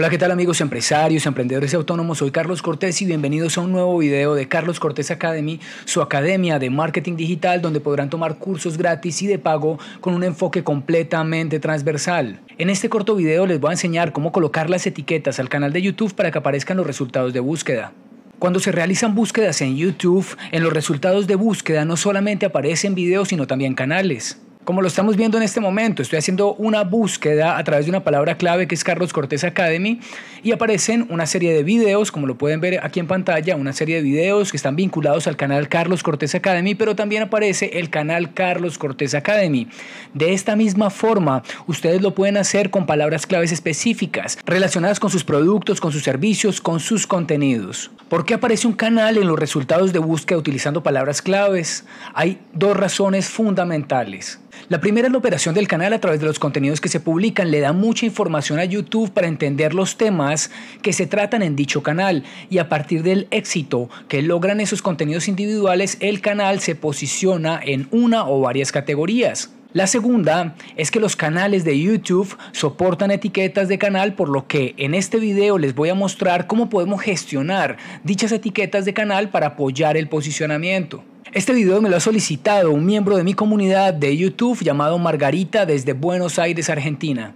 Hola, ¿qué tal amigos empresarios, emprendedores autónomos? Soy Carlos Cortés y bienvenidos a un nuevo video de Carlos Cortés Academy, su academia de marketing digital donde podrán tomar cursos gratis y de pago con un enfoque completamente transversal. En este corto video les voy a enseñar cómo colocar las etiquetas al canal de YouTube para que aparezcan los resultados de búsqueda. Cuando se realizan búsquedas en YouTube, en los resultados de búsqueda no solamente aparecen videos sino también canales como lo estamos viendo en este momento, estoy haciendo una búsqueda a través de una palabra clave que es Carlos Cortés Academy y aparecen una serie de videos, como lo pueden ver aquí en pantalla, una serie de videos que están vinculados al canal Carlos Cortés Academy, pero también aparece el canal Carlos Cortés Academy. De esta misma forma, ustedes lo pueden hacer con palabras claves específicas relacionadas con sus productos, con sus servicios, con sus contenidos. ¿Por qué aparece un canal en los resultados de búsqueda utilizando palabras claves? Hay dos razones fundamentales. La primera es la operación del canal a través de los contenidos que se publican. Le da mucha información a YouTube para entender los temas que se tratan en dicho canal y a partir del éxito que logran esos contenidos individuales, el canal se posiciona en una o varias categorías. La segunda es que los canales de YouTube soportan etiquetas de canal, por lo que en este video les voy a mostrar cómo podemos gestionar dichas etiquetas de canal para apoyar el posicionamiento. Este video me lo ha solicitado un miembro de mi comunidad de YouTube llamado Margarita desde Buenos Aires, Argentina.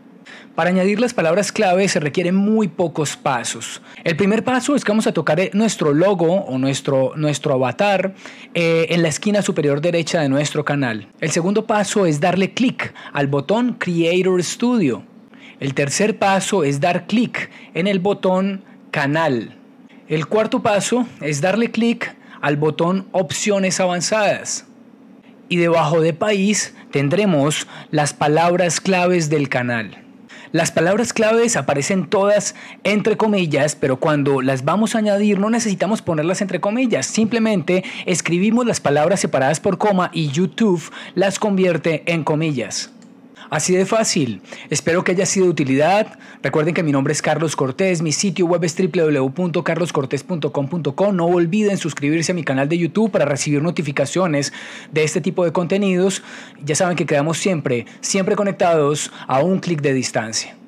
Para añadir las palabras clave se requieren muy pocos pasos. El primer paso es que vamos a tocar eh, nuestro logo o nuestro, nuestro avatar eh, en la esquina superior derecha de nuestro canal. El segundo paso es darle clic al botón Creator Studio. El tercer paso es dar clic en el botón Canal. El cuarto paso es darle clic al botón Opciones avanzadas y debajo de País tendremos las palabras claves del canal. Las palabras claves aparecen todas entre comillas, pero cuando las vamos a añadir no necesitamos ponerlas entre comillas, simplemente escribimos las palabras separadas por coma y YouTube las convierte en comillas. Así de fácil. Espero que haya sido de utilidad. Recuerden que mi nombre es Carlos Cortés, mi sitio web es www.carloscortés.com.co. No olviden suscribirse a mi canal de YouTube para recibir notificaciones de este tipo de contenidos. Ya saben que quedamos siempre, siempre conectados a un clic de distancia.